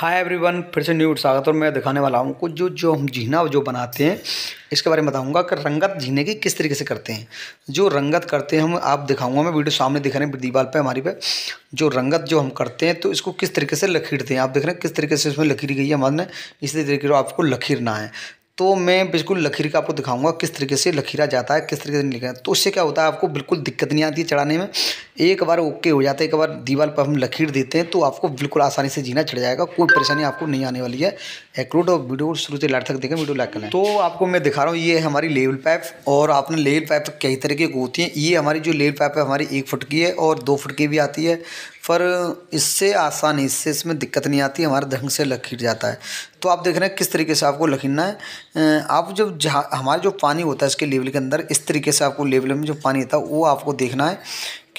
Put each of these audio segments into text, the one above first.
hi everyone फिर से new स्वागत और मैं दिखाने वाला हूँ कुछ जो जो हम जीना जो बनाते हैं इसके बारे में बताऊँगा कि रंगत जीने की किस तरीके से करते हैं जो रंगत करते हैं हम आप दिखाऊँगा मैं वीडियो सामने दिखा रहे हैं दीवार पे हमारी पे जो रंगत जो हम करते हैं तो इसको किस तरीके से लखीरते हैं आप देख रहे हैं किस तरीके से इसमें लकीरी गई है हमारे इसी तरीके से आपको लखीरना है तो मैं बिल्कुल लकीर का आपको दिखाऊंगा किस तरीके से लखीरा जाता है किस तरीके से नहीं लिखा तो उससे क्या होता है आपको बिल्कुल दिक्कत नहीं आती है चढ़ाने में एक बार ओके हो जाता है एक बार दीवार पर हम लकीर देते हैं तो आपको बिल्कुल आसानी से जीना चढ़ जाएगा कोई परेशानी आपको नहीं आने वाली है एक्रूट और वीडियो शुरू से लाइट तक देखें वीडियो लाइक करें तो आपको मैं दिखा रहा हूँ ये हमारी लेवल पाइप और आपने लेवल पाइप तो कई तरीके की होती हैं ये हमारी जो लेवल पाइप है हमारी एक फुट की है और दो फुट की भी आती है पर इससे आसानी इससे इसमें दिक्कत नहीं आती हमारा ढंग से लकीर जाता है तो आप देख रहे हैं किस तरीके से आपको लकीरना है आप जब जहाँ हमारा जो पानी होता है इसके लेवल के अंदर इस तरीके से आपको लेवल में जो पानी होता है वो आपको देखना है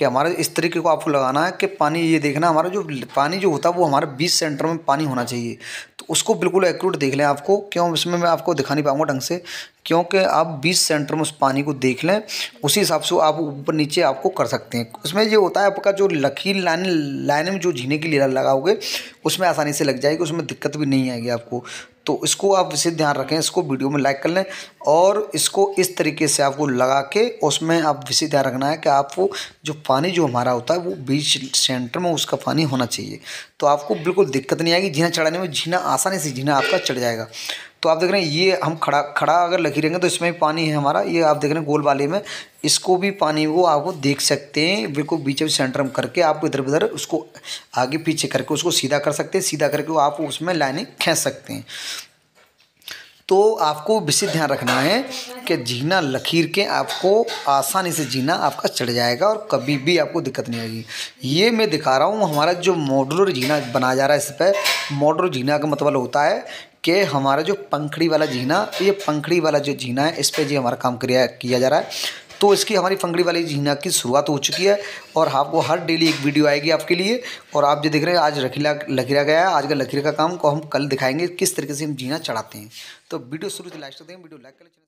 कि हमारा इस तरीके को आपको लगाना है कि पानी ये देखना हमारा जो पानी जो होता है वो हमारे बीस सेंटर में पानी होना चाहिए तो उसको बिल्कुल एक्यूरेट देख लें आपको क्यों इसमें मैं आपको दिखा नहीं पाऊँगा ढंग से क्योंकि आप बीस सेंटर में उस पानी को देख लें उसी हिसाब से आप ऊपर नीचे आपको कर सकते हैं उसमें ये होता है आपका जो लकीर लाइन लाइन में जो झीने की लीला लगाओगे उसमें आसानी से लग जाएगी उसमें दिक्कत भी नहीं आएगी आपको तो इसको आप विशेष ध्यान रखें इसको वीडियो में लाइक कर लें और इसको इस तरीके से आपको लगा के उसमें आप विशेष ध्यान रखना है कि आपको जो पानी जो हमारा होता है वो बीच सेंटर में उसका पानी होना चाहिए तो आपको बिल्कुल दिक्कत नहीं आएगी झीना चढ़ाने में झीना आसानी से झीना आपका चढ़ जाएगा तो आप देख रहे हैं ये हम खड़ा खड़ा अगर लगी रहेंगे तो इसमें भी पानी है हमारा ये आप देख रहे हैं गोल वाले में इसको भी पानी को आप देख सकते हैं बिल्कुल बीच में सेंटर में करके आप इधर उधर उसको आगे पीछे करके उसको सीधा कर सकते हैं सीधा करके आप उसमें लाइनें खींच सकते हैं तो आपको विशेष ध्यान रखना है कि जीना लकीर के आपको आसानी से जीना आपका चढ़ जाएगा और कभी भी आपको दिक्कत नहीं आएगी ये मैं दिखा रहा हूँ हमारा जो मॉडलर जीना बना जा रहा है इस पर मॉडलर जीना का मतलब होता है कि हमारा जो पंखड़ी वाला जीना ये पंखड़ी वाला जो जीना है इस पर जी हमारा काम किया किया जा रहा है तो इसकी हमारी पंखड़ी वाली जीना की शुरुआत हो चुकी है और आपको हर डेली एक वीडियो आएगी आपके लिए और आप जो देख रहे हैं आज रखीला लकीरा गया है आज का लकीर का काम को हम कल दिखाएंगे किस तरीके से हम जीना चढ़ाते हैं तो वीडियो शुरू से लाइक तक हैं वीडियो लाइक कर